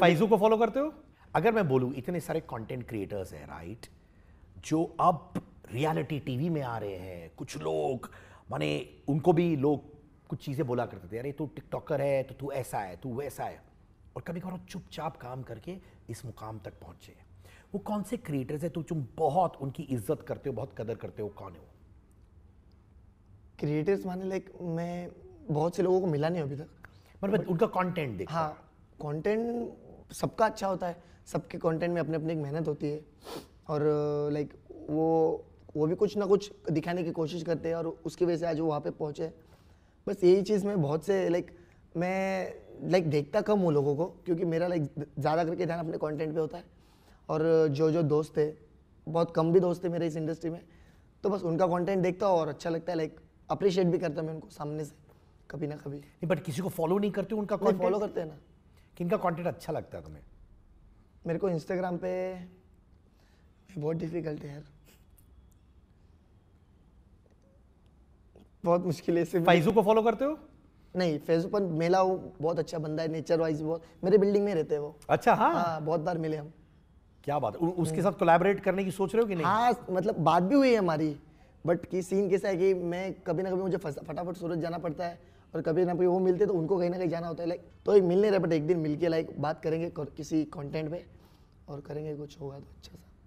फाइजू hmm. को follow करते हो अगर मैं बोलूं इतने सारे कंटेंट क्रिएटर्स हैं राइट जो अब रियलिटी टीवी में आ रहे हैं कुछ लोग माने उनको भी लोग कुछ चीज़ें बोला करते थे अरे तू टिकटॉकर है तो तू ऐसा है तू वैसा है और कभी कभार चुपचाप काम करके इस मुकाम तक पहुंचे वो कौन से क्रिएटर्स है तू तुम बहुत उनकी इज्जत करते हो बहुत कदर करते हो कौन है वो क्रिएटर्स माने लाइक मैं बहुत से लोगों को मिला नहीं अभी तक मतलब उनका कंटेंट देखा हाँ कंटेंट सबका अच्छा होता है सबके कंटेंट में अपने अपने एक मेहनत होती है और लाइक वो वो भी कुछ ना कुछ दिखाने की कोशिश करते हैं और उसकी वजह से आज वो वहाँ पे पहुँचे बस यही चीज़ में बहुत से लाइक मैं लाइक देखता कम हूँ लोगों को क्योंकि मेरा लाइक ज़्यादा करके ध्यान अपने कॉन्टेंट पर होता है और जो जो दोस्त थे बहुत कम भी दोस्त थे मेरे इस इंडस्ट्री में तो बस उनका कंटेंट देखता हूँ और अच्छा लगता है लाइक अप्रिशिएट भी करता मैं उनको सामने से कभी ना कभी नहीं बट किसी को फॉलो नहीं करते उनका फॉलो करते हैं ना किनका कंटेंट अच्छा लगता है तुम्हें मेरे को इंस्टाग्राम पे बहुत डिफिकल्ट है यार बहुत मुश्किल है सिर्फ फैजू को फॉलो करते हो नहीं फेसबुक पर मेला वो बहुत अच्छा बंदा है नेचर वाइज बहुत मेरे बिल्डिंग में रहते हैं वो अच्छा हाँ आ, हाँ, बहुत बार मिले हम क्या बात है उसके साथ कोलैबोरेट करने की सोच रहे हो कि नहीं हाँ मतलब बात भी हुई है हमारी बट की सीन कैसा है कि मैं कभी ना कभी मुझे फटाफट सूरत जाना पड़ता है और कभी ना कभी वो मिलते तो उनको कहीं ना कहीं जाना होता है लाइक तो एक मिल नहीं रहा बट एक दिन मिल के लाइक बात करेंगे किसी कॉन्टेंट पर और करेंगे कुछ होगा तो अच्छा सा